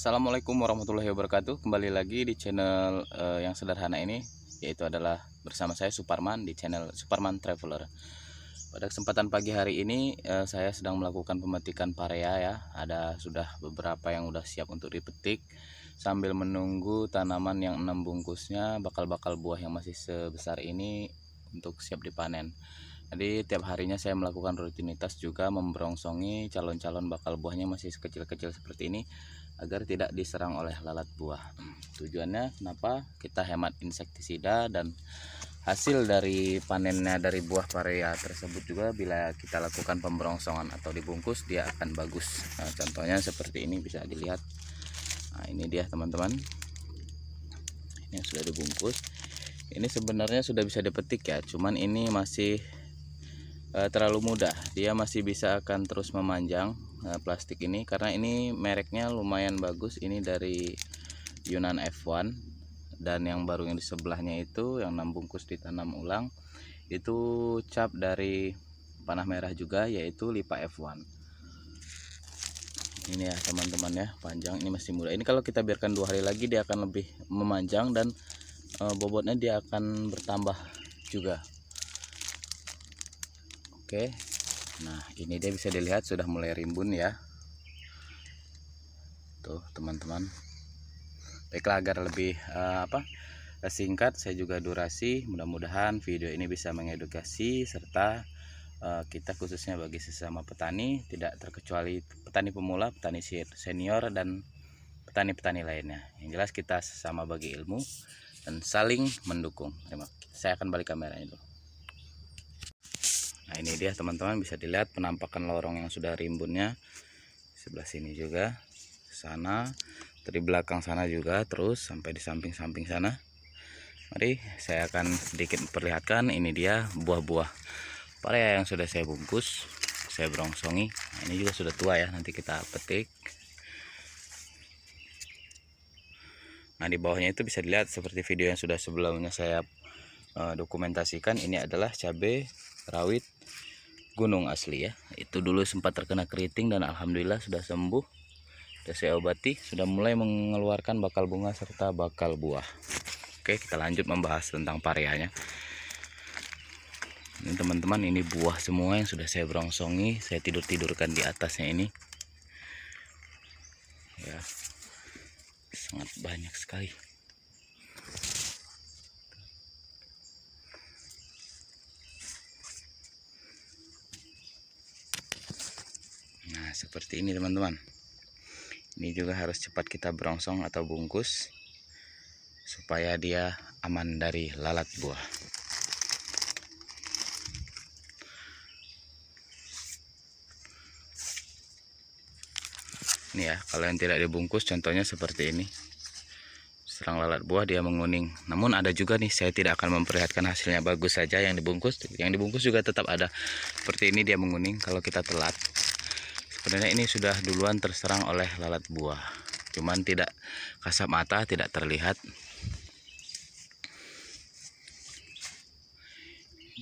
Assalamualaikum warahmatullahi wabarakatuh Kembali lagi di channel uh, yang sederhana ini Yaitu adalah bersama saya Suparman di channel Suparman Traveler Pada kesempatan pagi hari ini uh, Saya sedang melakukan pemetikan parea ya Ada sudah beberapa yang sudah siap untuk dipetik Sambil menunggu tanaman yang 6 bungkusnya Bakal-bakal buah yang masih sebesar ini Untuk siap dipanen jadi tiap harinya saya melakukan rutinitas juga memberongsongi calon-calon bakal buahnya masih kecil-kecil seperti ini agar tidak diserang oleh lalat buah. Tujuannya kenapa? Kita hemat insektisida dan hasil dari panennya dari buah parea tersebut juga bila kita lakukan pemberongsongan atau dibungkus dia akan bagus. Nah, contohnya seperti ini bisa dilihat. Nah, ini dia teman-teman. Ini sudah dibungkus. Ini sebenarnya sudah bisa dipetik ya, cuman ini masih Eh, terlalu mudah dia masih bisa akan terus memanjang eh, plastik ini karena ini mereknya lumayan bagus ini dari Yunan F1 dan yang baru yang di sebelahnya itu yang 6 bungkus ditanam ulang itu cap dari panah merah juga yaitu lipa F1 ini ya teman-teman ya panjang ini masih muda ini kalau kita biarkan dua hari lagi dia akan lebih memanjang dan e, bobotnya dia akan bertambah juga Oke. Nah, ini dia bisa dilihat sudah mulai rimbun ya. Tuh, teman-teman. Baiklah agar lebih uh, apa? singkat saya juga durasi. Mudah-mudahan video ini bisa mengedukasi serta uh, kita khususnya bagi sesama petani tidak terkecuali petani pemula, petani senior dan petani-petani lainnya. Yang jelas kita sesama bagi ilmu dan saling mendukung. Saya akan balik kameranya dulu nah ini dia teman-teman bisa dilihat penampakan lorong yang sudah rimbunnya sebelah sini juga sana dari belakang sana juga terus sampai di samping-samping sana mari saya akan sedikit perlihatkan ini dia buah-buah parea yang sudah saya bungkus saya berongsongi nah, ini juga sudah tua ya nanti kita petik nah di bawahnya itu bisa dilihat seperti video yang sudah sebelumnya saya eh, dokumentasikan ini adalah cabai rawit gunung asli ya itu dulu sempat terkena keriting dan alhamdulillah sudah sembuh sudah saya obati sudah mulai mengeluarkan bakal bunga serta bakal buah oke kita lanjut membahas tentang parianya ini teman-teman ini buah semua yang sudah saya berongsongi, saya tidur-tidurkan di atasnya ini ya sangat banyak sekali seperti ini teman-teman ini juga harus cepat kita berongsong atau bungkus supaya dia aman dari lalat buah ini ya kalau yang tidak dibungkus contohnya seperti ini serang lalat buah dia menguning namun ada juga nih saya tidak akan memperlihatkan hasilnya bagus saja yang dibungkus yang dibungkus juga tetap ada seperti ini dia menguning kalau kita telat sebenarnya ini sudah duluan terserang oleh lalat buah cuman tidak kasat mata tidak terlihat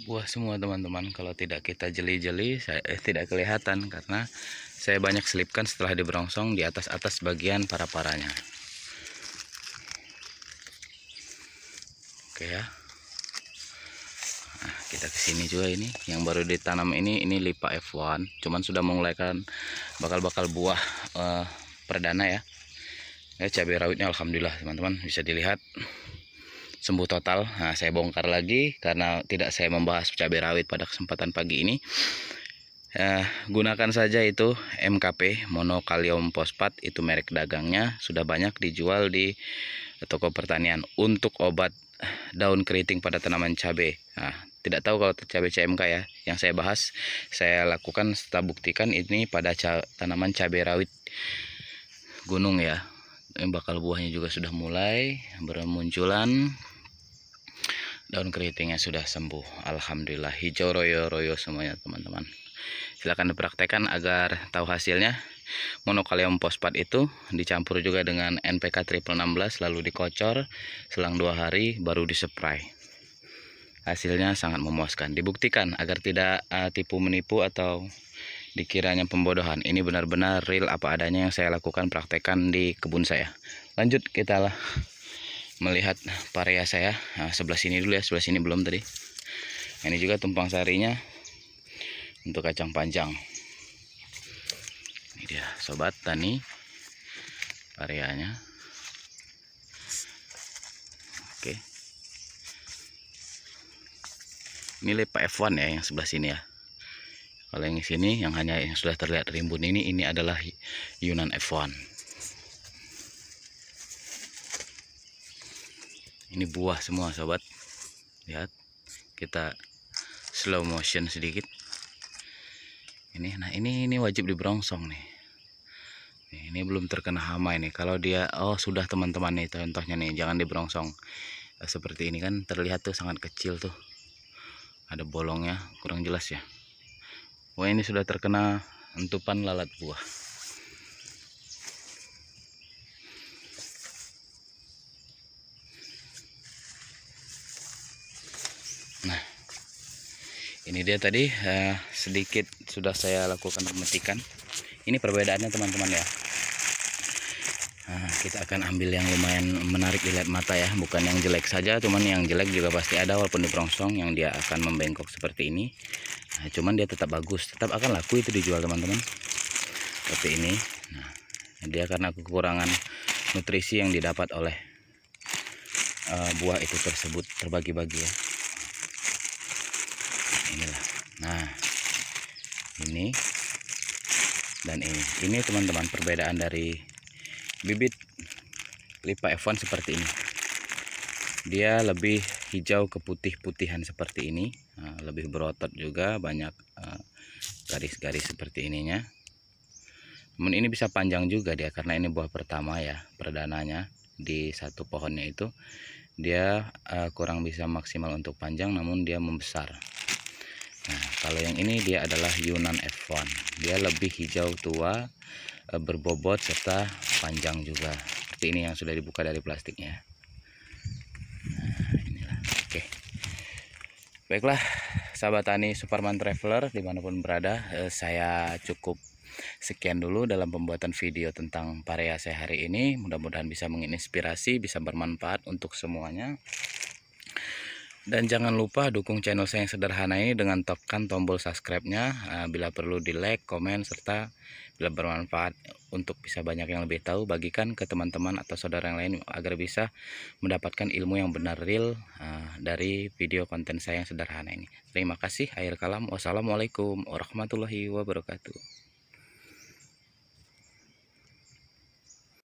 buah semua teman-teman kalau tidak kita jeli-jeli saya eh, tidak kelihatan karena saya banyak selipkan setelah diberongsong di atas-atas bagian para-paranya oke ya kita kesini juga ini yang baru ditanam ini ini lipa F1 cuman sudah mengulaikan bakal-bakal buah uh, perdana ya ya cabai rawitnya Alhamdulillah teman-teman bisa dilihat sembuh total nah, saya bongkar lagi karena tidak saya membahas cabai rawit pada kesempatan pagi ini eh, gunakan saja itu MKP monokalium fosfat itu merek dagangnya sudah banyak dijual di toko pertanian untuk obat daun keriting pada tanaman cabai nah, tidak tahu kalau cabai CMK ya yang saya bahas saya lakukan serta buktikan ini pada tanaman cabai rawit gunung ya ini bakal buahnya juga sudah mulai bermunculan daun keritingnya sudah sembuh Alhamdulillah hijau royo-royo semuanya teman-teman silahkan dipraktekkan agar tahu hasilnya monokalium fosfat itu dicampur juga dengan NPK triple 16 lalu dikocor selang dua hari baru disepray hasilnya sangat memuaskan. Dibuktikan agar tidak uh, tipu menipu atau dikiranya pembodohan. Ini benar-benar real apa adanya yang saya lakukan praktekan di kebun saya. Lanjut kita lah melihat paria saya. Nah, sebelah sini dulu ya, sebelah sini belum tadi. Ini juga tumpang sarinya untuk kacang panjang. Ini dia sobat tani varianya nilai F 1 ya yang sebelah sini ya kalau yang sini yang hanya yang sudah terlihat rimbun ini ini adalah Yunan F1 ini buah semua sobat lihat kita slow motion sedikit ini nah ini ini wajib diberongsong nih ini belum terkena hama ini kalau dia oh sudah teman-teman nih contohnya nih jangan diberongsong seperti ini kan terlihat tuh sangat kecil tuh ada bolongnya kurang jelas ya wah ini sudah terkena entupan lalat buah nah ini dia tadi eh, sedikit sudah saya lakukan pemetikan ini perbedaannya teman-teman ya kita akan ambil yang lumayan menarik dilihat mata ya bukan yang jelek saja cuman yang jelek juga pasti ada walaupun di perongsong yang dia akan membengkok seperti ini nah, cuman dia tetap bagus tetap akan laku itu dijual teman-teman seperti ini nah dia karena kekurangan nutrisi yang didapat oleh uh, buah itu tersebut terbagi-bagi ya inilah nah ini dan ini ini teman-teman perbedaan dari bibit lipa F1 seperti ini dia lebih hijau ke putih-putihan seperti ini eh, lebih berotot juga banyak eh, garis-garis seperti ininya namun ini bisa panjang juga dia karena ini buah pertama ya perdananya di satu pohonnya itu dia eh, kurang bisa maksimal untuk panjang namun dia membesar nah kalau yang ini dia adalah Yunan F1 dia lebih hijau tua berbobot serta panjang juga seperti ini yang sudah dibuka dari plastiknya nah, inilah oke baiklah sahabat tani Superman Traveler dimanapun berada eh, saya cukup sekian dulu dalam pembuatan video tentang parea saya hari ini mudah-mudahan bisa menginspirasi bisa bermanfaat untuk semuanya dan jangan lupa dukung channel saya yang sederhana ini dengan tekan tombol subscribe-nya eh, bila perlu di like, komen, serta bila bermanfaat untuk bisa banyak yang lebih tahu bagikan ke teman-teman atau saudara yang lain agar bisa mendapatkan ilmu yang benar real eh, dari video konten saya yang sederhana ini. Terima kasih. Akhir kalam. Wassalamualaikum warahmatullahi wabarakatuh.